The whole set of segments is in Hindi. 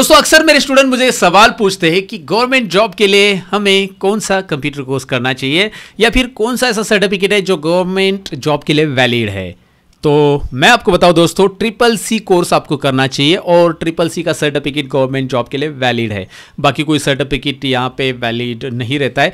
दोस्तों अक्सर मेरे स्टूडेंट मुझे सवाल पूछते हैं कि गवर्नमेंट जॉब के लिए हमें कौन सा कंप्यूटर कोर्स करना चाहिए या फिर कौन सा ऐसा सर्टिफिकेट है जो गवर्नमेंट जॉब के लिए वैलिड है तो मैं आपको बताऊं दोस्तों ट्रिपल सी कोर्स आपको करना चाहिए और ट्रिपल सी का सर्टिफिकेट गवर्नमेंट जॉब के लिए वैलिड है बाकी कोई सर्टिफिकेट यहाँ पे वैलिड नहीं रहता है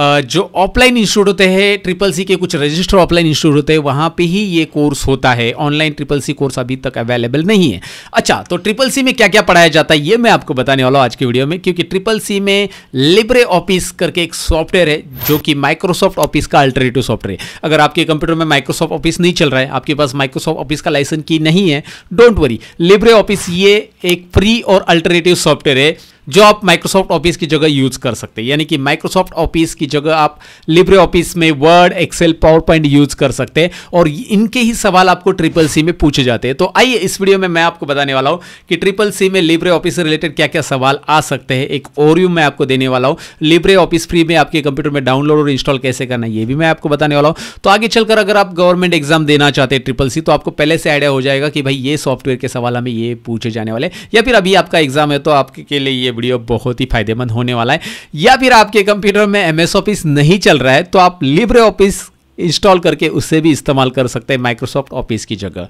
जो ऑफलाइन इंस्टीट्यूट होते हैं ट्रिपल सी के कुछ रजिस्टर ऑफलाइन इंस्टीट्यूट होते हैं वहाँ पे ही ये कोर्स होता है ऑनलाइन ट्रिपल सी कोर्स अभी तक अवेलेबल नहीं है अच्छा तो ट्रिपल सी में क्या क्या पढ़ाया जाता है ये मैं आपको बताने वाला हूँ आज की वीडियो में क्योंकि ट्रिपल सी में लिब्रे ऑफिस करके एक सॉफ्टवेयर है जो कि माइक्रोसॉफ्ट ऑफिस का अल्टरनेटिव सॉफ्टवेयर है अगर आपके कंप्यूटर में माइक्रोसॉफ्ट ऑफिस नहीं चल रहा है आपके पास माइक्रोसॉफ्ट ऑफिस का लाइसेंस की नहीं है डोंट वरी लिब्रे ऑफिस ये एक फ्री और अल्टरनेटिव सॉफ्टवेयर है जो आप माइक्रोसॉफ्ट ऑफिस की जगह यूज़ कर सकते हैं यानी कि माइक्रोसॉफ्ट ऑफिस की जगह आप लिब्रे ऑफिस में Word Excel PowerPoint use कर सकते हैं और इनके ही सवाल आपको ट्रिपल सी में पूछे जाते हैं तो आइए इस वीडियो में मैं आपको बताने वाला हूँ कि ट्रिपल सी में लिब्रे ऑफिस से रिलेटेड क्या क्या सवाल आ सकते हैं एक ओरियम मैं आपको देने वाला हूँ लिब्रे ऑफिस फ्री में आपके कंप्यूटर में डाउनलोड और इंस्टॉल कैसे करना ये भी मैं आपको बताने वाला हूँ तो आगे चलकर अगर आप गवर्नमेंट एग्जाम देना चाहते हैं ट्रिपल सी तो आपको पहले से आइडिया हो जाएगा कि भाई ये सॉफ्टवेयर के सवाल हमें ये पूछे जाने वाले या फिर अभी आपका एग्जाम है तो आपके लिए ये वीडियो बहुत ही फायदेमंद होने वाला है या फिर आपके कंप्यूटर में एम ऑफिस नहीं चल रहा है तो आप लिब्रे ऑफिस इंस्टॉल करके उससे भी इस्तेमाल कर सकते हैं माइक्रोसॉफ्ट ऑफिस की जगह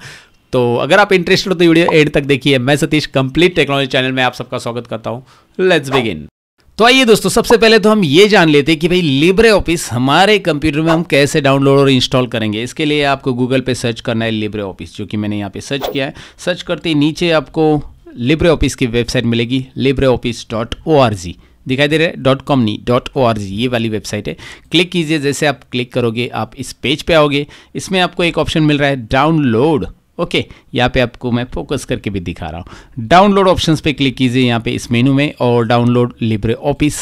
तो अगर आप इंटरेस्टेड हो तो वीडियो एंड तक देखिए मैं सतीश कंप्लीट टेक्नोलॉजी चैनल में आप सबका स्वागत करता हूं लेट्स बिगिन तो आइए दोस्तों सबसे पहले तो हम ये जान लेते हैं कि भाई लिब्रे ऑफिस हमारे कंप्यूटर में हम कैसे डाउनलोड और इंस्टॉल करेंगे इसके लिए आपको गूगल पे सर्च करना है लिब्रे ऑफिस जो कि मैंने यहाँ पे सर्च किया है सर्च करते ही नीचे आपको लिब्रे ऑफिस की वेबसाइट मिलेगी Libre Office dot O R G दिखाई दे रहा है डॉट कॉम नहीं डॉट ओ आर जी ये वाली वेबसाइट है क्लिक कीजिए जैसे आप क्लिक करोगे आप इस पेज पे आओगे इसमें आपको एक ऑप्शन मिल रहा है डाउनलोड ओके यहाँ पे आपको मैं फोकस करके भी दिखा रहा हूँ डाउनलोड ऑप्शंस पे क्लिक कीजिए यहाँ पे इस मेनू में और डाउनलोड लिब्रे ऑफिस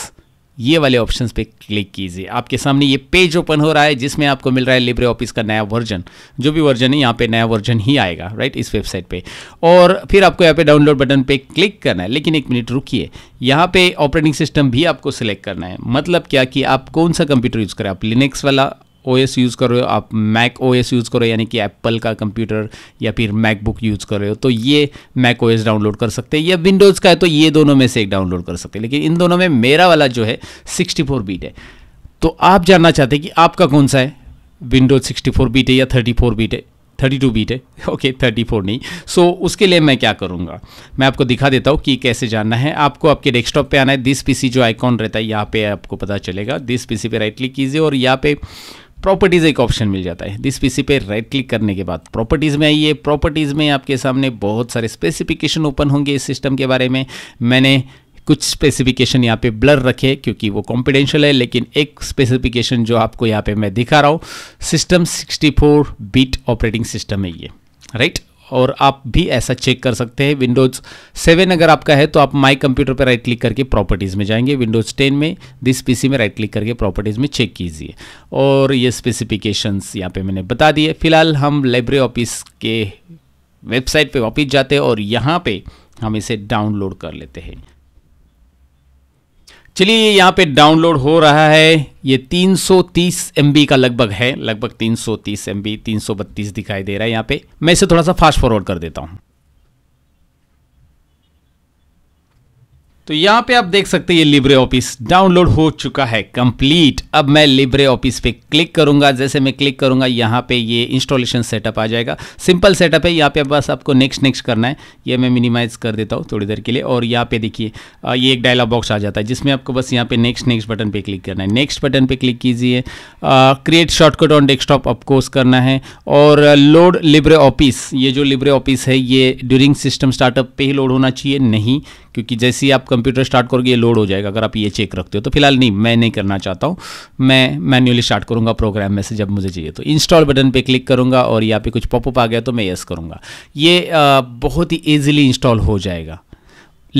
ये वाले ऑप्शंस पे क्लिक कीजिए आपके सामने ये पेज ओपन हो रहा है जिसमें आपको मिल रहा है लिब्रे ऑफिस का नया वर्जन जो भी वर्जन है यहाँ पे नया वर्जन ही आएगा राइट इस वेबसाइट पे और फिर आपको यहाँ पे डाउनलोड बटन पे क्लिक करना है लेकिन एक मिनट रुकिए यहाँ पे ऑपरेटिंग सिस्टम भी आपको सिलेक्ट करना है मतलब क्या कि आप कौन सा कंप्यूटर यूज़ करें आप लिनेक्स वाला ओ एस यूज़ कर रहे हो आप मैक ओ एस यूज़ करो यानी कि एप्पल का कंप्यूटर या फिर मैकबुक यूज़ कर रहे हो तो ये मैक ओ एस डाउनलोड कर सकते हैं या विंडोज़ का है तो ये दोनों में से एक डाउनलोड कर सकते हैं लेकिन इन दोनों में मेरा वाला जो है सिक्सटी फोर बीट है तो आप जानना चाहते हैं कि आपका कौन सा है विंडोज सिक्सटी फोर बीट है या थर्टी फोर बीट है थर्टी टू बीट है ओके थर्टी फोर नहीं सो so, उसके लिए मैं क्या करूँगा मैं आपको दिखा देता हूँ कि कैसे जानना है आपको आपके डेस्कटॉप पे आना है दिस पीसी जो आइकॉन रहता है यहाँ पे आपको पता चलेगा दिस पीसी पे राइट क्लिक कीजिए और यहाँ पे प्रॉपर्टीज़ एक ऑप्शन मिल जाता है दिस पीसी पे राइट क्लिक करने के बाद प्रॉपर्टीज़ में आइए प्रॉपर्टीज़ में आपके सामने बहुत सारे स्पेसिफिकेशन ओपन होंगे इस सिस्टम के बारे में मैंने कुछ स्पेसिफिकेशन यहाँ पे ब्लर रखे क्योंकि वो कॉम्पिडेंशियल है लेकिन एक स्पेसिफिकेशन जो आपको यहाँ पे मैं दिखा रहा हूँ सिस्टम 64 बीट ऑपरेटिंग सिस्टम है ये राइट और आप भी ऐसा चेक कर सकते हैं विंडोज़ सेवन अगर आपका है तो आप माई कंप्यूटर पर राइट क्लिक करके प्रॉपर्टीज़ में जाएंगे विंडोज़ टेन में दिस पीसी में राइट क्लिक करके प्रॉपर्टीज़ में चेक कीजिए और ये स्पेसिफिकेशंस यहाँ पे मैंने बता दिए फिलहाल हम लाइब्रेरी ऑफिस के वेबसाइट पे वापस जाते हैं और यहाँ पे हम इसे डाउनलोड कर लेते हैं चलिए ये यहाँ पे डाउनलोड हो रहा है ये 330 MB का लगभग है लगभग 330 MB 332 दिखाई दे रहा है यहाँ पे मैं इसे थोड़ा सा फास्ट फॉरवर्ड कर देता हूँ तो यहाँ पे आप देख सकते हैं ये लिब्रे ऑफिस डाउनलोड हो चुका है कंप्लीट अब मैं लिब्रे ऑफिस पे क्लिक करूंगा जैसे मैं क्लिक करूंगा यहाँ पे ये इंस्टॉलेशन सेटअप आ जाएगा सिंपल सेटअप है यहाँ पे बस आपको नेक्स्ट नेक्स्ट करना है ये मैं मिनिमाइज़ कर देता हूँ थोड़ी देर के लिए और यहाँ पे देखिए ये एक डायलॉग बॉक्स आ जाता है जिसमें आपको बस यहाँ पे नेक्स्ट नेक्स्ट बटन पर क्लिक करना है नेक्स्ट बटन पर क्लिक कीजिए create shortcut on desktop of course करना है और लोड लिब्रे ऑफिस ये जो लिब्रे ऑफिस है ये ड्यूरिंग सिस्टम स्टार्टअप पे ही लोड होना चाहिए नहीं क्योंकि जैसे ही आप कंप्यूटर स्टार्ट करोगे ये लोड हो जाएगा अगर आप ये चेक रखते हो तो फिलहाल नहीं मैं नहीं करना चाहता हूँ मैं मैन्युअली स्टार्ट करूँगा प्रोग्राम में से जब मुझे चाहिए तो इंस्टॉल बटन पर क्लिक करूँगा और यहाँ पर कुछ पॉपअप आ गया तो मैं येस करूँगा ये बहुत ही ईजिली इंस्टॉल हो जाएगा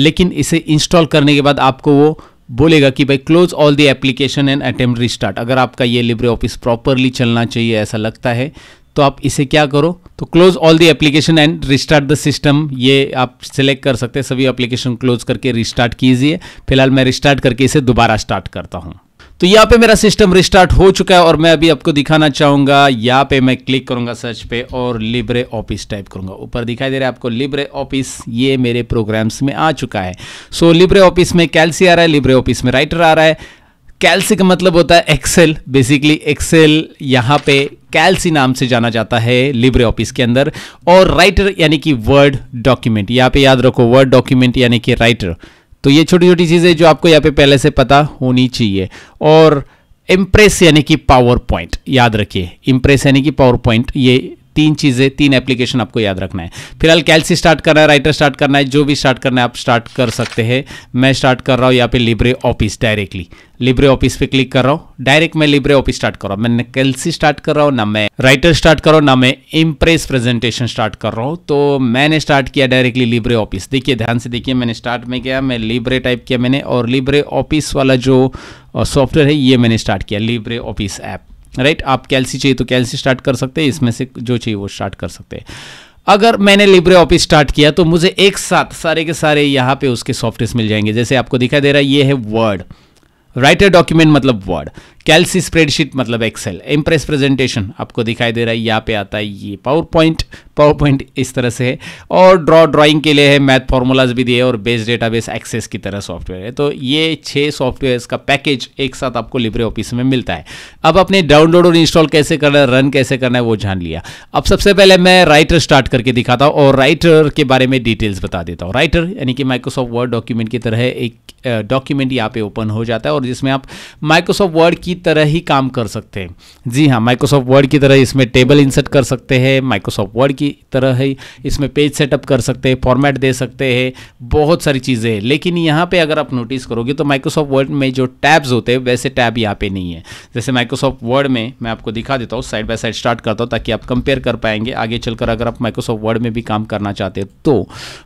लेकिन इसे इंस्टॉल करने के बाद आपको वो बोलेगा कि भाई close all the application and attempt restart अगर आपका ये लिब्रे ऑफिस प्रॉपरली चलना चाहिए ऐसा लगता है तो आप इसे क्या करो तो close all the application and restart the system ये आप सिलेक्ट कर सकते हैं सभी एप्लीकेशन क्लोज करके रिस्टार्ट कीजिए फिलहाल मैं रिस्टार्ट करके इसे दोबारा स्टार्ट करता हूँ तो यहाँ पे मेरा सिस्टम रिस्टार्ट हो चुका है और मैं अभी आपको दिखाना चाहूंगा यहाँ पे मैं क्लिक करूंगा सर्च पे और लिब्रे ऑफिस टाइप करूंगा ऊपर दिखाई दे रहा है आपको लिब्रे ऑफिस ये मेरे प्रोग्राम्स में आ चुका है सो लिब्रे ऑफिस में कैलसी आ रहा है लिब्रे ऑफिस में राइटर आ रहा है कैलसी का मतलब होता है एक्सेल बेसिकली एक्सेल यहाँ पे कैलसी नाम से जाना जाता है लिब्रे ऑफिस के अंदर और राइटर यानी कि वर्ड डॉक्यूमेंट यहाँ पे याद रखो वर्ड डॉक्यूमेंट यानी कि राइटर तो ये छोटी छोटी चीज़ें जो आपको यहाँ पे पहले से पता होनी चाहिए और इम्प्रेस यानी कि पावर पॉइंट याद रखिए इम्प्रेस यानी कि पावर पॉइंट ये तीन चीज़ें तीन एप्लीकेशन आपको याद रखना है फिलहाल कैलसी स्टार्ट करना है राइटर स्टार्ट करना है जो भी स्टार्ट करना है आप स्टार्ट कर सकते हैं मैं स्टार्ट कर रहा हूं यहाँ पे Libre Office directly Libre Office पे क्लिक कर रहा हूँ डायरेक्ट मैं लिब्रे ऑफिस स्टार्ट कर रहा हूँ मैंने कैलसी स्टार्ट कर रहा हूँ ना मैं राइटर स्टार्ट कर रहा हूँ ना मैं इम्प्रेस प्रेजेंटेशन स्टार्ट कर रहा हूँ तो मैंने स्टार्ट किया डायरेक्टली लिब्रे ऑफिस देखिए ध्यान से देखिए मैंने स्टार्ट में किया मैं लिब्रे टाइप किया मैंने और लिब्रे ऑफिस वाला जो सॉफ्टवेयर है ये मैंने स्टार्ट किया लिब्रे ऑफिस ऐप राइट आप कैलसी चाहिए तो कैलसी स्टार्ट कर सकते हैं इसमें से जो चाहिए वो स्टार्ट कर सकते हैं अगर मैंने लिब्रे ऑफिस स्टार्ट किया तो मुझे एक साथ सारे के सारे यहाँ पे उसके सॉफ्टवेयर मिल जाएंगे जैसे आपको दिखाई दे रहा है ये है वर्ड राइटर डॉक्यूमेंट मतलब वर्ड कैलसी स्प्रेडशीट मतलब एक्सेल इम्प्रेस प्रेजेंटेशन आपको दिखाई दे रहा है यहाँ पे आता है ये पावर पॉइंट पावर पॉइंट इस तरह से है और ड्रॉ ड्राइंग के लिए है मैथ फार्मूलाज भी दिए और बेस डेटाबेस एक्सेस की तरह सॉफ्टवेयर है तो ये छः सॉफ्टवेयर का पैकेज एक साथ आपको लिब्रे ऑफिस में मिलता है अब अपने डाउनलोड और इंस्टॉल कैसे करना है रन कैसे करना है वो जान लिया अब सबसे पहले मैं राइटर स्टार्ट करके दिखाता हूँ और राइटर के बारे में डिटेल्स बता देता हूँ राइटर यानी कि माइक्रोसॉफ्ट वर्ड डॉक्यूमेंट की तरह एक डॉक्यूमेंट यहाँ पे ओपन हो जाता है और जिसमें आप माइक्रोसॉफ्ट वर्ड की तरह ही काम कर सकते हैं जी हाँ माइक्रोसॉफ्ट वर्ड की तरह इसमें टेबल इंसर्ट कर सकते हैं माइक्रोसॉफ्ट वर्ड की तरह ही इसमें पेज सेटअप कर सकते हैं फॉर्मेट दे सकते हैं बहुत सारी चीज़ें हैं लेकिन यहाँ पे अगर आप नोटिस करोगे तो माइक्रोसॉफ्ट वर्ड में जो टैब्स होते हैं वैसे टैब यहाँ पे नहीं है जैसे माइक्रोसॉफ्ट वर्ड में मैं आपको दिखा देता हूँ साइड बाय साइड स्टार्ट करता हूँ ताकि आप कंपेयर कर पाएंगे आगे चलकर अगर आप माइक्रोसॉफ्ट वर्ड में भी काम करना चाहते हैं तो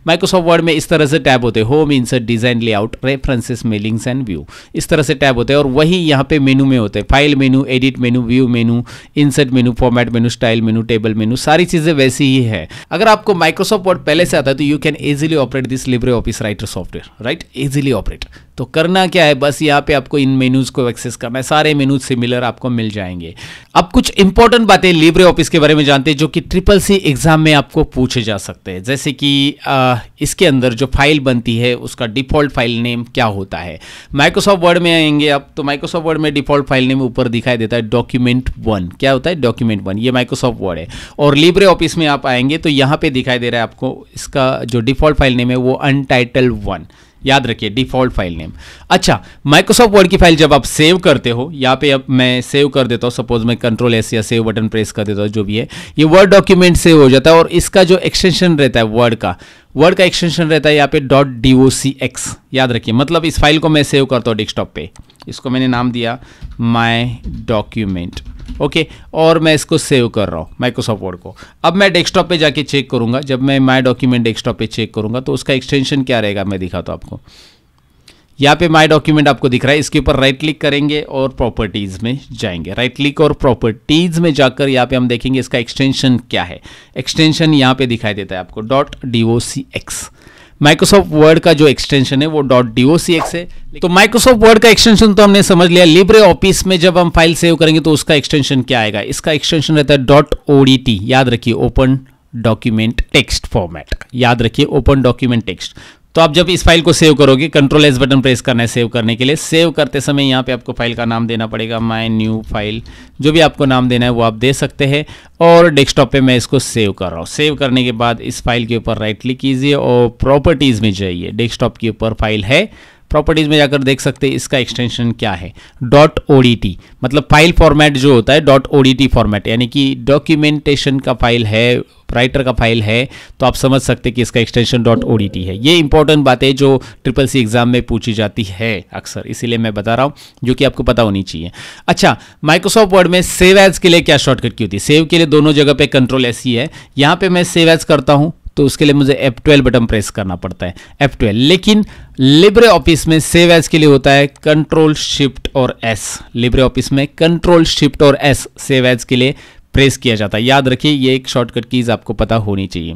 माइक्रोसॉफ्ट वर्ड में इस तरह से टैब होते हैं home insert design layout references mailings and view इस तरह से टैब होते हैं और वही यहाँ पे मेनू में होते हैं file menu edit menu view menu insert menu format menu style menu table menu सारी चीज़ें वैसी ही है अगर आपको माइक्रोसॉफ्ट वर्ड पहले से आता है तो you can easily operate this Libre Office Writer software right easily operate तो करना क्या है बस यहाँ पे आपको इन मेनूज़ को एक्सेस करना है सारे मेनूज सिमिलर आपको मिल जाएंगे अब कुछ इंपॉर्टेंट बातें लिब्रे ऑफिस के बारे में जानते हैं जो कि ट्रिपल सी एग्जाम में आपको पूछे जा सकते हैं जैसे कि आ, इसके अंदर जो फाइल बनती है उसका डिफॉल्ट फाइल नेम क्या होता है माइक्रोसॉफ्ट वर्ड में आएंगे आप तो माइक्रोसॉफ्ट वर्ड में डिफॉल्ट फाइल नेम ऊपर दिखाई देता है डॉक्यूमेंट वन क्या होता है डॉक्यूमेंट वन ये माइक्रोसॉफ्ट वर्ड है और लिब्रे ऑफिस में आप आएंगे तो यहाँ पे दिखाई दे रहा है आपको इसका जो डिफॉल्ट फाइल नेम है वो अनटाइटल वन याद रखिए डिफॉल्ट फाइल नेम अच्छा माइक्रोसॉफ्ट वर्ड की फाइल जब आप सेव करते हो यहाँ पे अब मैं सेव कर देता हूँ सपोज मैं कंट्रोल एस या सेव बटन प्रेस कर देता हूँ जो भी है ये वर्ड डॉक्यूमेंट सेव हो जाता है और इसका जो एक्सटेंशन रहता है वर्ड का वर्ड का एक्सटेंशन रहता है यहाँ पे dot D O C X याद रखिए मतलब इस फाइल को मैं सेव करता हूँ डेस्कटॉप पे इसको मैंने नाम दिया माई डॉक्यूमेंट ओके और मैं इसको सेव कर रहा हूँ माइक्रोसॉफ्ट वर्ड को अब मैं डेस्कटॉप पे जाके चेक करूँगा जब मैं माई डॉक्यूमेंट डेस्कटॉप पे चेक करूँगा तो उसका एक्सटेंशन क्या रहेगा मैं दिखा तो आपको यहाँ पे माई डॉक्यूमेंट आपको दिख रहा है इसके ऊपर राइट क्लिक करेंगे और प्रॉपर्टीज़ में जाएंगे राइट क्लिक और प्रॉपर्टीज़ में जाकर यहाँ पे हम देखेंगे इसका एक्सटेंशन क्या है एक्सटेंशन यहाँ पे दिखाई देता है आपको dot D O C X Microsoft Word का जो एक्सटेंशन है वो डॉट डी है तो माइक्रोसॉफ्ट वर्ड का एक्सटेंशन तो हमने समझ लिया लिब्रे ऑफिस में जब हम फाइल सेव करेंगे तो उसका एक्सटेंशन क्या आएगा इसका एक्सटेंशन रहता है डॉट याद रखिए ओपन डॉक्यूमेंट टेक्स्ट फॉर्मेट याद रखिए ओपन डॉक्यूमेंट टेक्स्ट तो आप जब इस फाइल को सेव करोगे कंट्रोल एस बटन प्रेस करना है सेव करने के लिए सेव करते समय यहाँ पे आपको फाइल का नाम देना पड़ेगा माय न्यू फाइल जो भी आपको नाम देना है वो आप दे सकते हैं और डेस्कटॉप पे मैं इसको सेव कर रहा हूँ सेव करने के बाद इस फाइल के ऊपर राइट क्लिक कीजिए और प्रॉपर्टीज़ में जाइए डेस्कटॉप के ऊपर फाइल है प्रॉपर्टीज़ में जाकर देख सकते हैं इसका एक्सटेंशन क्या है डॉट ओ मतलब फाइल फॉर्मेट जो होता है डॉट ओ फॉर्मेट यानी कि डॉक्यूमेंटेशन का फाइल है राइटर का फाइल है तो आप समझ सकते कि इसका एक्सटेंशन डॉट ओ है ये इंपॉर्टेंट बात है जो ट्रिपल सी एग्जाम में पूछी जाती है अक्सर इसीलिए मैं बता रहा हूं जो कि आपको पता होनी चाहिए अच्छा माइक्रोसॉफ्ट वर्ड में सेव एज के लिए क्या शॉर्टकट की होती है सेव के लिए दोनों जगह पे कंट्रोल एस ही है यहां पे मैं सेव एज करता हूं तो उसके लिए मुझे F12 बटन प्रेस करना पड़ता है F12 लेकिन लिब्रे ऑफिस में सेव एज के लिए होता है कंट्रोल शिफ्ट और एस लिब्रे ऑफिस में कंट्रोल शिफ्ट और एस सेव एज के लिए प्रेस किया जाता है याद रखिए ये एक शॉर्टकट कीज़ आपको पता होनी चाहिए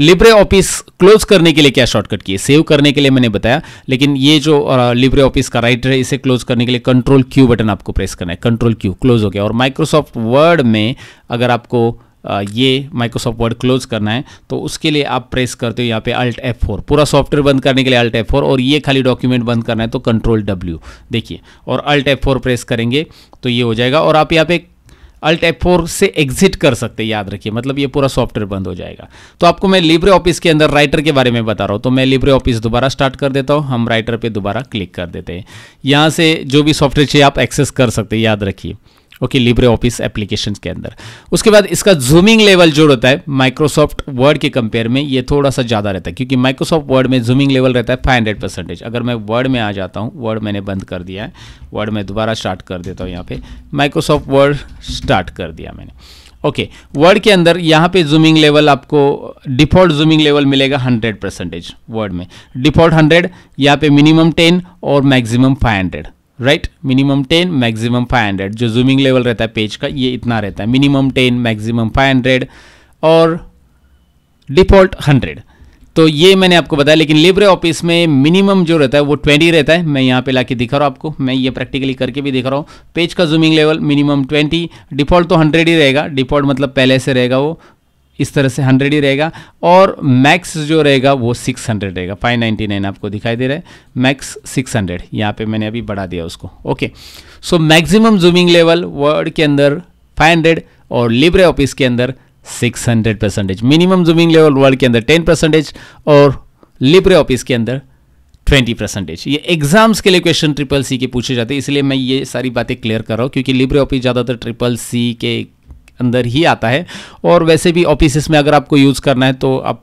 लिब्रे ऑफिस क्लोज करने के लिए क्या शॉर्टकट की है सेव करने के लिए मैंने बताया लेकिन ये जो लिब्रे ऑफिस का राइटर है इसे क्लोज करने के लिए कंट्रोल क्यू बटन आपको प्रेस करना है कंट्रोल क्यू क्लोज हो गया और माइक्रोसॉफ्ट वर्ड में अगर आपको ये माइक्रोसॉफ्ट वर्ड क्लोज करना है तो उसके लिए आप प्रेस करते हो यहाँ पे अल्ट एफ फोर पूरा सॉफ्टवेयर बंद करने के लिए अल्ट एफ फोर और ये खाली डॉक्यूमेंट बंद करना है तो कंट्रोल डब्ल्यू देखिए और अल्ट एफ फोर प्रेस करेंगे तो ये हो जाएगा और आप यहाँ पे अल्ट एफ फोर से एग्जिट कर सकते हैं याद रखिए मतलब ये पूरा सॉफ्टवेयर बंद हो जाएगा तो आपको मैं लिब्रे ऑफिस के अंदर राइटर के बारे में बता रहा हूँ तो मैं लिब्रे ऑफिस दोबारा स्टार्ट कर देता हूँ हम राइटर पर दोबारा क्लिक कर देते हैं यहाँ से जो भी सॉफ्टवेयर चाहिए आप एक्सेस कर सकते हैं याद रखिए ओके लिब्रे ऑफिस एप्लीकेशन के अंदर उसके बाद इसका जूमिंग लेवल जो रहता है माइक्रोसॉफ्ट वर्ड के कंपेयर में ये थोड़ा सा ज़्यादा रहता है क्योंकि माइक्रोसॉफ्ट वर्ड में जूमिंग लेवल रहता है फाइव हंड्रेड परसेंटेज अगर मैं वर्ड में आ जाता हूँ वर्ड मैंने बंद कर दिया है वर्ड में दोबारा स्टार्ट कर देता हूँ यहाँ पे माइक्रोसॉफ्ट वर्ड स्टार्ट कर दिया मैंने ओके okay, वर्ड के अंदर यहाँ पे जूमिंग लेवल आपको डिफ़ॉल्ट जूमिंग लेवल मिलेगा 100 परसेंटेज वर्ड में डिफ़ॉल्ट 100 यहाँ पे मिनिमम 10 और maximum 500 right minimum ten maximum five hundred जो जूमिंग लेवल रहता है पेज का ये इतना रहता है minimum ten maximum five hundred और डिफ़ॉल्ट हंड्रेड तो ये मैंने आपको बताया लेकिन लिब्रे ऑफिस में मिनिमम जो रहता है वो ट्वेंटी रहता है मैं यहाँ पे लाके दिखा रहा हूँ आपको मैं ये प्रैक्टिकली करके भी दिखा रहा हूँ पेज का zooming level minimum twenty default तो हंड्रेड ही रहेगा डिफ़ॉल्ट मतलब पहले से रहेगा वो इस तरह से हंड्रेड ही रहेगा और मैक्स जो रहेगा वो सिक्स हंड्रेड रहेगा फाइव नाइन्टी नाइन आपको दिखाई दे रहा है मैक्स सिक्स हंड्रेड यहाँ पर मैंने अभी बढ़ा दिया उसको okay so maximum zooming level Word के अंदर फाइव हंड्रेड और लिब्रे ऑफिस के अंदर six hundred percentage minimum zooming level Word के अंदर टेन परसेंटेज और लिब्रे ऑफिस के अंदर ट्वेंटी परसेंटेज ये एग्जाम्स के लिए क्वेश्चन ट्रिपल सी के पूछे जाते हैं इसलिए मैं ये सारी बातें क्लियर कर रहा हूँ क्योंकि लिब्रे ऑफिस ज़्यादातर ट्रिपल सी के अंदर ही आता है और वैसे भी ऑफिस में अगर आपको यूज़ करना है तो आप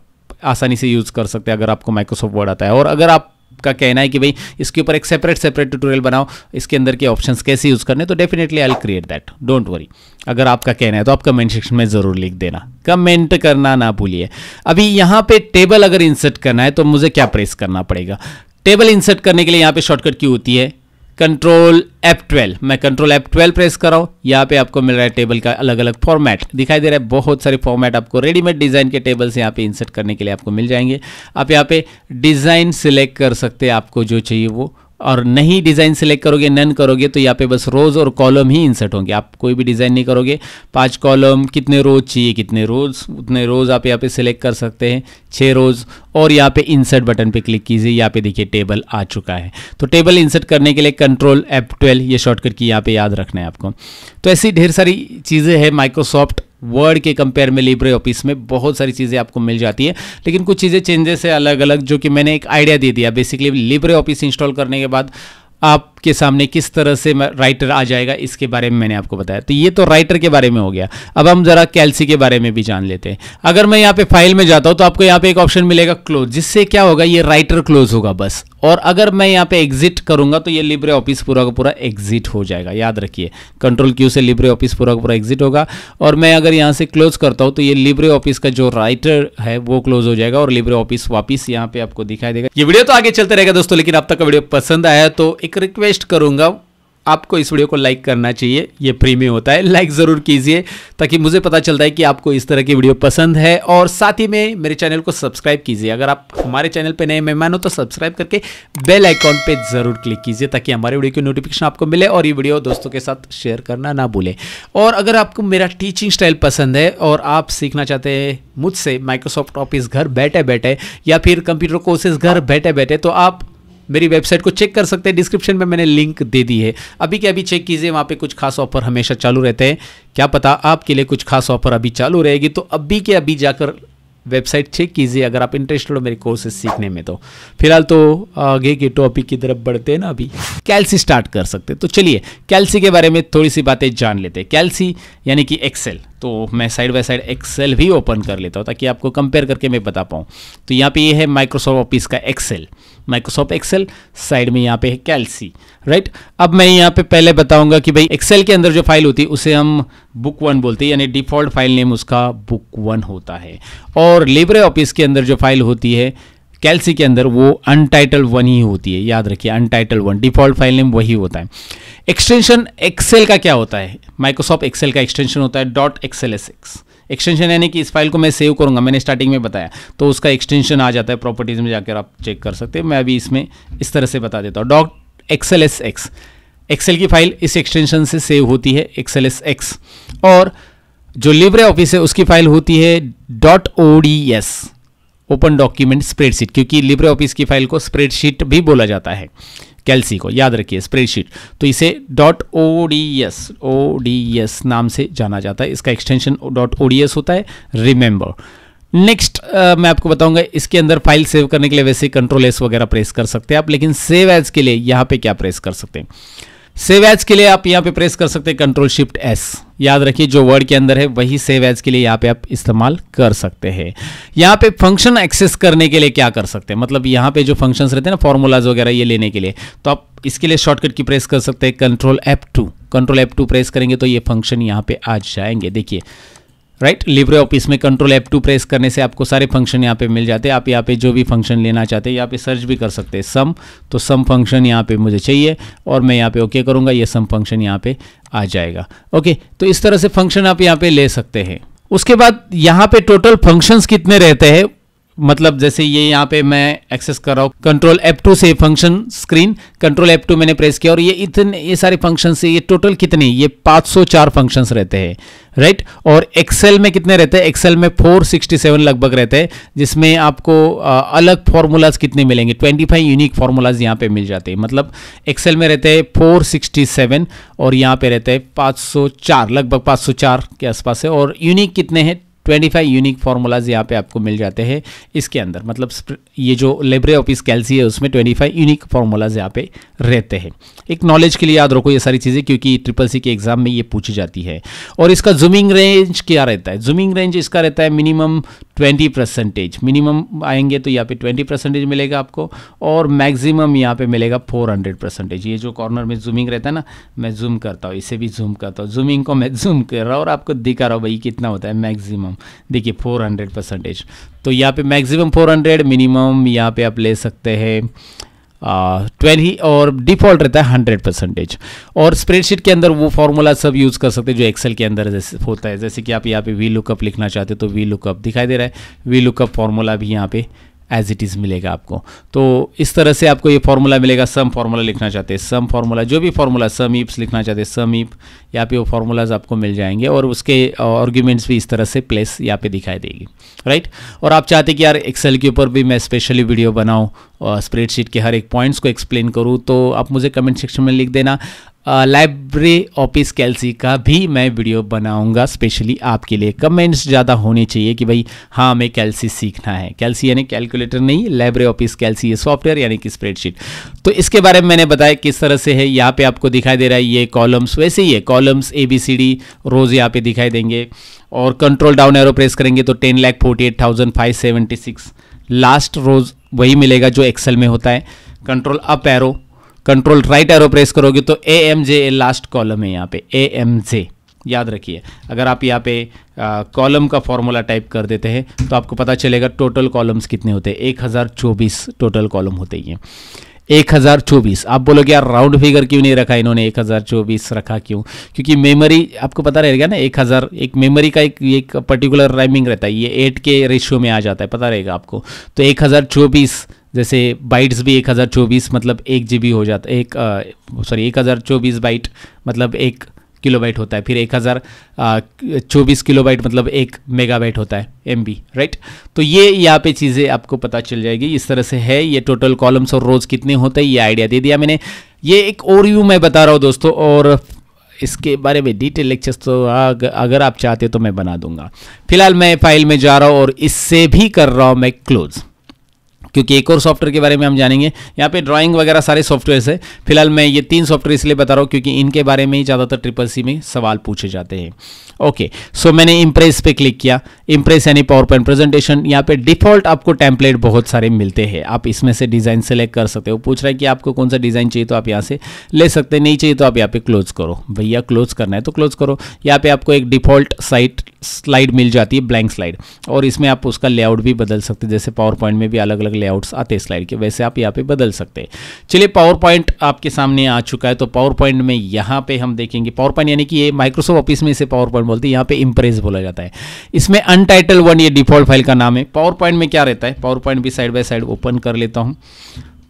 आसानी से यूज़ कर सकते हैं अगर आपको माइक्रोसॉफ्ट वर्ड आता है और अगर आप का कहना है कि भाई इसके ऊपर एक सेपरेट सेपरेट ट्यूटोरियल बनाओ इसके अंदर के ऑप्शंस कैसे यूज़ करने तो definitely I create that don't worry अगर आपका कहना है तो आप कमेंट सेक्शन में ज़रूर लिख देना कमेंट करना ना भूलिए अभी यहाँ पे टेबल अगर इंसर्ट करना है तो मुझे क्या प्रेस करना पड़ेगा टेबल इंसर्ट करने के लिए यहाँ पे शॉर्टकट की होती है कंट्रोल एप ट्वेल्व मैं कंट्रोल एप ट्वेल्व प्रेस कर रहा हूँ यहाँ पे आपको मिल रहा है टेबल का अलग अलग फॉर्मेट दिखाई दे रहा है बहुत सारे फॉर्मेट आपको रेडीमेड डिज़ाइन के टेबल्स यहाँ पे इंसर्ट करने के लिए आपको मिल जाएंगे आप यहाँ पे डिज़ाइन सिलेक्ट कर सकते हैं आपको जो चाहिए वो और नहीं डिज़ाइन सेलेक्ट करोगे नन करोगे तो यहाँ पे बस रोज़ और कॉलम ही इंसर्ट होंगे आप कोई भी डिज़ाइन नहीं करोगे पांच कॉलम कितने रोज़ चाहिए कितने रोज़ उतने रोज़ आप यहाँ पे सिलेक्ट कर सकते हैं छः रोज़ और यहाँ पे इंसर्ट बटन पे क्लिक कीजिए यहाँ पे देखिए टेबल आ चुका है तो टेबल इंसर्ट करने के लिए कंट्रोल एप ट्वेल्व ये शॉर्टकट की यहाँ पे याद रखना है आपको तो ऐसी ढेर सारी चीज़ें हैं माइक्रोसॉफ्ट वर्ड के कंपेयर में लिब्रे ऑफिस में बहुत सारी चीज़ें आपको मिल जाती है लेकिन कुछ चीज़ें चेंजेस है अलग अलग जो कि मैंने एक आइडिया दे दिया बेसिकली लिब्रे ऑफिस इंस्टॉल करने के बाद आप के सामने किस तरह से राइटर आ जाएगा इसके बारे में मैंने आपको बताया तो ये तो राइटर के बारे में हो गया अब हम ज़रा कैलसी के बारे में भी जान लेते हैं अगर मैं यहाँ पे फाइल में जाता हूँ तो आपको यहाँ पे एक ऑप्शन मिलेगा क्लोज जिससे क्या होगा ये राइटर क्लोज होगा बस और अगर मैं यहाँ पे एग्जिट करूंगा तो ये लिब्रे ऑफिस पूरा का पूरा एग्जिट हो जाएगा याद रखिए कंट्रोल क्यू से लिब्रे ऑफिस पूरा का पूरा एग्जिट होगा और मैं अगर यहाँ से क्लोज करता हूँ तो ये लिब्रे ऑफिस का जो राइटर है वो क्लोज हो जाएगा और लिब्रे ऑफिस वापिस यहाँ पे आपको दिखाई देगा ये वीडियो तो आगे चलते रहेगा दोस्तों लेकिन अब तक वीडियो पसंद आया तो एक रिक्वेस्ट रिक्वेस्ट करूंगा आपको इस वीडियो को लाइक करना चाहिए ये में होता है लाइक ज़रूर कीजिए ताकि मुझे पता चलता है कि आपको इस तरह की वीडियो पसंद है और साथ ही में मेरे चैनल को सब्सक्राइब कीजिए अगर आप हमारे चैनल पर नए मेहमान हो तो सब्सक्राइब करके बेल आइकॉन पे ज़रूर क्लिक कीजिए ताकि हमारे वीडियो की नोटिफिकेशन आपको मिले और ये वीडियो दोस्तों के साथ शेयर करना ना भूलें और अगर आपको मेरा टीचिंग स्टाइल पसंद है और आप सीखना चाहते हैं मुझसे माइक्रोसॉफ्ट ऑफिस घर बैठे बैठे या फिर कंप्यूटर कोर्सेज घर बैठे बैठे तो आप मेरी वेबसाइट को चेक कर सकते हैं डिस्क्रिप्शन में मैंने लिंक दे दी है अभी के अभी चेक कीजिए वहाँ पर कुछ खास ऑफर हमेशा चालू रहते हैं क्या पता आपके लिए कुछ खास ऑफर अभी चालू रहेगी तो अभी के अभी जाकर वेबसाइट चेक कीजिए अगर आप इंटरेस्टेड हो मेरे कोर्सेज सीखने में तो फिलहाल तो आगे के टॉपिक की तरफ बढ़ते हैं ना अभी कैलसी स्टार्ट कर सकते तो चलिए कैलसी के बारे में थोड़ी सी बातें जान लेते हैं कैलसी यानी कि एक्सेल तो मैं साइड बाय साइड एक्सेल भी ओपन कर लेता हूँ ताकि आपको कंपेयर करके मैं बता पाऊँ तो यहाँ पे ये यह है माइक्रोसॉफ्ट ऑफिस का एक्सेल माइक्रोसॉफ्ट एक्सेल साइड में यहाँ पे है कैलसी राइट अब मैं यहाँ पे पहले बताऊंगा कि भाई एक्सेल के अंदर जो फाइल होती है उसे हम बुक वन बोलते हैं यानी डिफॉल्ट फाइल नेम उसका बुक वन होता है और लेबर ऑफिस के अंदर जो फाइल होती है कैलसी के अंदर वो अनटाइटल वन ही होती है याद रखिए untitled one default file name वही होता है एक्सटेंशन एक्सेल का क्या होता है माइक्रोसॉफ्ट एक्सेल का एक्सटेंशन होता है dot excel S X extension यानी कि इस फाइल को मैं सेव करूंगा मैंने स्टार्टिंग में बताया तो उसका एक्सटेंशन आ जाता है प्रॉपर्टीज़ में जाकर आप चेक कर सकते हैं मैं अभी इसमें इस तरह से बता देता हूँ dot XL S X excel की फाइल इस एक्सटेंशन से सेव होती है एक्सएल एस एक्स और जो लिब्रे ऑफिस है उसकी फाइल होती है dot O D S open document spreadsheet क्योंकि लिब्रे ऑफिस की फाइल को स्प्रेडशीट भी बोला जाता है कैलसी को याद रखिए स्प्रेडशीट तो इसे dot O D S O D S नाम से जाना जाता है इसका extension dot O D S होता है रिमेंबर नेक्स्ट uh, मैं आपको बताऊंगा इसके अंदर फाइल सेव करने के लिए वैसे कंट्रोल एस वगैरह प्रेस कर सकते हैं आप लेकिन सेव एज के लिए यहाँ पे क्या प्रेस कर सकते हैं सेव एज के लिए आप यहाँ पे प्रेस कर सकते हैं कंट्रोल शिफ्ट एस याद रखिए जो वर्ड के अंदर है वही सेव एज के लिए यहाँ पे आप इस्तेमाल कर सकते हैं यहाँ पे फंक्शन एक्सेस करने के लिए क्या कर सकते हैं मतलब यहाँ पे जो फंक्शंस रहते हैं ना फॉर्मूलाज वगैरह ये लेने के लिए तो आप इसके लिए शॉर्टकट की प्रेस कर सकते हैं control F two control F two press करेंगे तो ये फंक्शन यहाँ पे आ जाएंगे देखिए राइट लिब्रे ऑफिस में कंट्रोल एप टू प्रेस करने से आपको सारे फंक्शन यहाँ पे मिल जाते हैं आप यहाँ पे जो भी फंक्शन लेना चाहते हैं यहाँ पे सर्च भी कर सकते हैं सम तो सम फंक्शन यहाँ पे मुझे चाहिए और मैं यहाँ पे ओके करूँगा ये सम फंक्शन यहाँ पे आ जाएगा ओके तो इस तरह से फंक्शन आप यहाँ पे ले सकते हैं उसके बाद यहाँ पे टोटल फंक्शंस कितने रहते हैं मतलब जैसे ये यहाँ पे मैं एक्सेस कर रहा हूँ कंट्रोल एप टू से function screen control F two मैंने प्रेस किया और ये इतने ये सारे फंक्शन से ये टोटल कितने ये 504 फंक्शंस रहते हैं राइट और एक्सेल में कितने रहते हैं एक्सेल में 467 लगभग रहते हैं जिसमें आपको अलग फार्मूलाज कितने मिलेंगे 25 यूनिक फार्मूलाज यहाँ पे मिल जाते हैं मतलब एक्सेल में रहते हैं 467 और यहाँ पे रहते हैं 504 लगभग 504 के आसपास है और यूनिक कितने हैं 25 यूनिक फार्मूलाज यहाँ पे आपको मिल जाते हैं इसके अंदर मतलब ये जो लेबरे ऑफिस कैलसी है उसमें 25 यूनिक फार्मूलाज यहाँ पे रहते हैं एक नॉलेज के लिए याद रखो ये सारी चीज़ें क्योंकि ट्रिपल सी के एग्जाम में ये पूछी जाती है और इसका जूमिंग रेंज क्या रहता है जूमिंग रेंज इसका रहता है मिनिमम ट्वेंटी परसेंटेज मिनिमम आएंगे तो यहाँ पे ट्वेंटी परसेंटेज मिलेगा आपको और मैक्सिमम यहाँ पे मिलेगा फोर हंड्रेड परसेंटेज ये जो कॉर्नर में जूमिंग रहता है ना मैं जूम करता हूँ इसे भी जूम करता हूँ जूमिंग को मैं जूम कर रहा हूँ और आपको दिखा रहा हूँ भाई कितना होता है मैक्सिमम देखिए फोर हंड्रेड परसेंटेज तो यहाँ पे मैक्सिमम फोर हंड्रेड मिनिमम यहाँ पे आप ले सकते हैं ट्वेल्व ही और डिफॉल्ट रहता है हंड्रेड परसेंटेज और स्प्रेडशीट के अंदर वो फॉर्मूला सब यूज़ कर सकते हैं जो एक्सेल के अंदर जैसे होता है जैसे कि आप यहाँ पे वी लुकअप लिखना चाहते हो तो वी लुकअप दिखाई दे रहा है वी लुकअप फार्मूला भी यहाँ पे एज इट इज़ मिलेगा आपको तो इस तरह से आपको ये फार्मूला मिलेगा सम फार्मूला लिखना चाहते हैं सम फार्मूला जो भी फार्मूला सम ईप्स लिखना चाहते हैं सम ईप यहाँ पे वो फार्मूलाज आपको मिल जाएंगे और उसके आर्ग्यूमेंट्स भी इस तरह से प्लेस यहाँ पे दिखाई देगी राइट और आप चाहते कि यार एक्सेल के ऊपर भी मैं स्पेशली वीडियो बनाऊँ स्प्रेडशीट के हर एक पॉइंट्स को एक्सप्लेन करूँ तो आप मुझे कमेंट सेक्शन में लिख देना लाइब्रेरी ऑफिस कैलसी का भी मैं वीडियो बनाऊंगा स्पेशली आपके लिए कमेंट्स ज़्यादा होने चाहिए कि भाई हाँ हमें कैलसी सीखना है कैलसी यानी कैलकुलेटर नहीं लाइब्रेरी ऑफिस कैलसी ये सॉफ्टवेयर यानी कि स्प्रेडशीट तो इसके बारे में मैंने बताया किस तरह से है यहाँ पे आपको दिखाई दे रहा है ये कॉलम्स वैसे ही है columns A B C D rows यहाँ पे दिखाई देंगे और कंट्रोल डाउन एरो प्रेस करेंगे तो ten lakh forty eight thousand five seventy six last rows वही मिलेगा जो एक्सेल में होता है control up arrow control right arrow press करोगे तो A M J last column है यहाँ पे ए एम जे याद रखिए अगर आप यहाँ पे कॉलम का फॉर्मूला टाइप कर देते हैं तो आपको पता चलेगा टोटल कॉलम्स कितने होते हैं एक हज़ार चौबीस टोटल कॉलम होते हैं एक हज़ार चौबीस आप बोलोगे यार राउंड फिगर क्यों नहीं रखा इन्होंने एक हज़ार चौबीस रखा क्यों क्योंकि मेमोरी आपको पता रहेगा ना एक हज़ार एक मेमोरी का एक एक पर्टिकुलर राइमिंग रहता है ये एट के रेशियो में आ जाता है पता रहेगा आपको तो एक हज़ार चौबीस जैसे बाइट्स भी 1024 मतलब एक जी हो जाता एक सॉरी एक हज़ार चौबीस बाइट मतलब एक किलो होता है फिर एक हज़ार चौबीस किलो बाइट मतलब एक मेगाबाइट होता है एम राइट तो ये यहाँ पे चीज़ें आपको पता चल जाएगी इस तरह से है ये टोटल कॉलम्स और रोज़ कितने होते हैं ये आइडिया दे दिया मैंने ये एक और व्यू मैं बता रहा हूँ दोस्तों और इसके बारे में डिटेल लेक्चर्स तो आग, अगर आप चाहते तो मैं बना दूंगा फिलहाल मैं फाइल में जा रहा हूँ और इससे भी कर रहा हूँ मैं क्लोज़ क्योंकि एक और सॉफ्टवेयर के बारे में हम जानेंगे यहाँ पे ड्राइंग वगैरह सारे सॉफ्टवेयर है फिलहाल मैं ये तीन सॉफ्टवेयर इसलिए बता रहा हूँ क्योंकि इनके बारे में ही ज़्यादातर ट्रिपल सी में सवाल पूछे जाते हैं ओके सो मैंने इम्प्रेस पे क्लिक किया इम्प्रेस यानी पावर पॉइंट प्रेजेंटेशन यहाँ पे डिफॉल्ट आपको टेम्पलेट बहुत सारे मिलते हैं आप इसमें से डिज़ाइन सेलेक्ट कर सकते हो पूछ रहा है कि आपको कौन सा डिज़ाइन चाहिए तो आप यहाँ से ले सकते नहीं चाहिए तो आप यहाँ पे क्लोज करो भैया क्लोज करना है तो क्लोज करो यहाँ पे आपको एक डिफॉल्ट साइट स्लाइड मिल जाती है ब्लैंक स्लाइड और इसमें आप उसका लेआउट भी बदल सकते हैं जैसे पावर पॉइंट में भी अलग अलग लेआउट्स आते हैं स्लाइड के वैसे आप यहाँ पे बदल सकते हैं चलिए पावर पॉइंट आपके सामने आ चुका है तो पावर पॉइंट में यहाँ पे हम देखेंगे पावर पॉइंट यानी कि ये माइक्रोसॉफ्ट ऑफिस में इसे पावर पॉइंट बोलते हैं यहाँ पे इम्प्रेस बोला जाता है इसमें अनटाइटल वन ये डिफॉल्ट फाइल का नाम है पावर पॉइंट में क्या रहता है पावर पॉइंट भी साइड बाय साइड ओपन कर लेता हूँ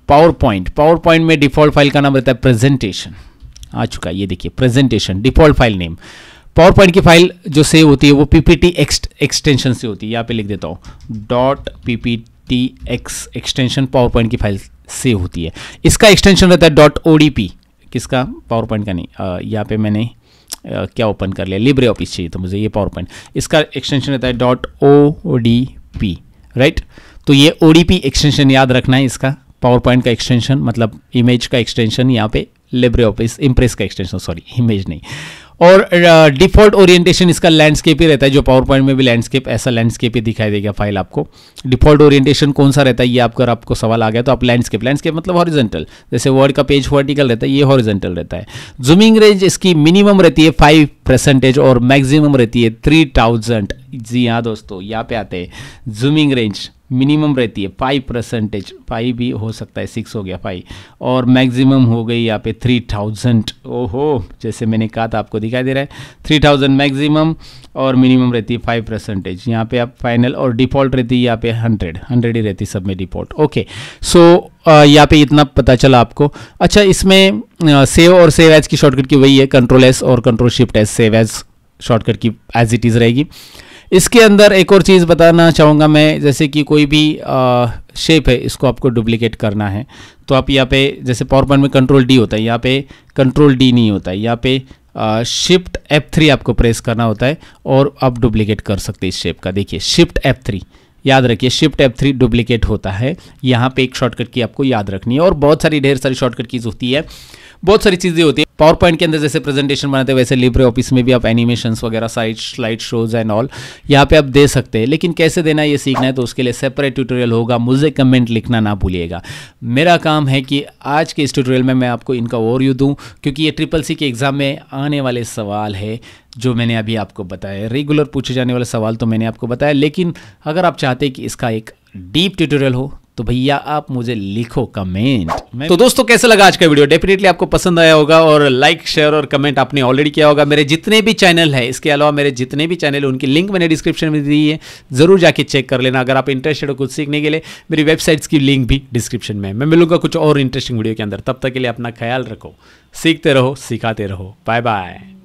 पावर पॉइंट पावर पॉइंट में डिफॉल्ट फाइल का नाम रहता है प्रेजेंटेशन आ चुका है ये देखिए presentation default file name PowerPoint की फाइल जो सेव होती है वो पीपीटी एक्स एक्सटेंशन से होती है यहाँ पे लिख देता हूँ dot PPT X extension PowerPoint की फाइल सेव होती है इसका एक्सटेंशन रहता है डॉट ओ किसका पावर पॉइंट का नहीं यहाँ पे मैंने आ, क्या ओपन कर लिया लिब्रे ऑफिस चाहिए तो मुझे ये पावर पॉइंट इसका एक्सटेंशन रहता है dot O D P right तो ये ओ डी पी एक्सटेंशन याद रखना है इसका पावर पॉइंट का एक्सटेंशन मतलब इमेज का एक्सटेंशन यहाँ पे लिब्रे ऑफिस इम्प्रेस का एक्सटेंशन सॉरी इमेज नहीं और डिफॉल्ट ओरिएंटेशन इसका लैंडस्केप ही रहता है जो पावर पॉइंट में भी लैंडस्केप ऐसा लैंडस्केप ही दिखाई देगा फाइल आपको डिफॉल्ट ओरिएंटेशन कौन सा रहता है ये आपका आपको सवाल आ गया तो आप लैंडस्केप लैंडस्केप मतलब हॉरिजेंटल जैसे वर्ड का पेज वर्टिकल रहता है ये हॉरिजेंटल रहता है जूमिंग रेंज इसकी मिनिमम रहती है फाइव परसेंटेज और मैक्सिमम रहती है थ्री थाउजेंड जी हाँ दोस्तों यहाँ पे आते हैं जूमिंग रेंज मिनिमम रहती है फाइव परसेंटेज फाइव भी हो सकता है सिक्स हो गया फाइव और मैक्सिमम हो गई यहाँ पे थ्री थाउजेंड ओहो जैसे मैंने कहा था आपको दिखाई दे रहा है थ्री थाउजेंड मैक्सिमम और मिनिमम रहती है फाइव परसेंटेज यहाँ पे आप फाइनल और डिफ़ॉल्ट रहती है यहाँ पे हंड्रेड हंड्रेड ही रहती सब में डिफ़ॉल्ट ओके सो यहाँ पे इतना पता चला आपको अच्छा इसमें सेव और सेव एज की शॉर्टकट की वही है कंट्रोल एस और control shift S save as shortcut की एज इट इज़ रहेगी इसके अंदर एक और चीज़ बताना चाहूँगा मैं जैसे कि कोई भी शेप है इसको आपको डुप्लीकेट करना है तो आप यहाँ पे जैसे पावर पॉइंट में कंट्रोल डी होता है यहाँ पे कंट्रोल डी नहीं होता है यहाँ पे शिफ्ट एफ थ्री आपको प्रेस करना होता है और आप डुप्लीकेट कर सकते हैं इस शेप का देखिए शिफ्ट एफ थ्री याद रखिए शिफ्ट एफ थ्री डुप्लीकेट होता है यहाँ पे एक शॉर्टकट की आपको याद रखनी है और बहुत सारी ढेर सारी शॉर्टकट कीज होती है बहुत सारी चीज़ें होती है पावर पॉइंट के अंदर जैसे प्रेजेंटेशन बनाते हैं वैसे लिब्रे ऑफिस में भी आप एनिमेशन वगैरह site slide shows and all यहाँ पे आप दे सकते हैं लेकिन कैसे देना ये सीखना है तो उसके लिए सेपरेट ट्यूटोरियल होगा मुझे कमेंट लिखना ना भूलिएगा मेरा काम है कि आज के इस ट्यूटोरियल में मैं आपको इनका यू दूँ क्योंकि ये ट्रिपल सी के एग्ज़ाम में आने वाले सवाल है जो मैंने अभी आपको बताया रेगुलर पूछे जाने वाले सवाल तो मैंने आपको बताया लेकिन अगर आप चाहते कि इसका एक डीप ट्यूटोरियल हो तो भैया आप मुझे लिखो कमेंट तो दोस्तों कैसा लगा आज का वीडियो डेफिनेटली आपको पसंद आया होगा और लाइक शेयर और कमेंट आपने ऑलरेडी किया होगा मेरे जितने भी चैनल है इसके अलावा मेरे जितने भी चैनल उनकी लिंक मैंने डिस्क्रिप्शन में दी है जरूर जाके चेक कर लेना अगर आप इंटरेस्टेड हो कुछ सीखने के लिए मेरी वेबसाइट्स की लिंक भी डिस्क्रिप्शन में मैं मिलूंगा कुछ और इंटरेस्टिंग वीडियो के अंदर तब तक के लिए अपना ख्याल रखो सीखते रहो सिखाते रहो बाय बाय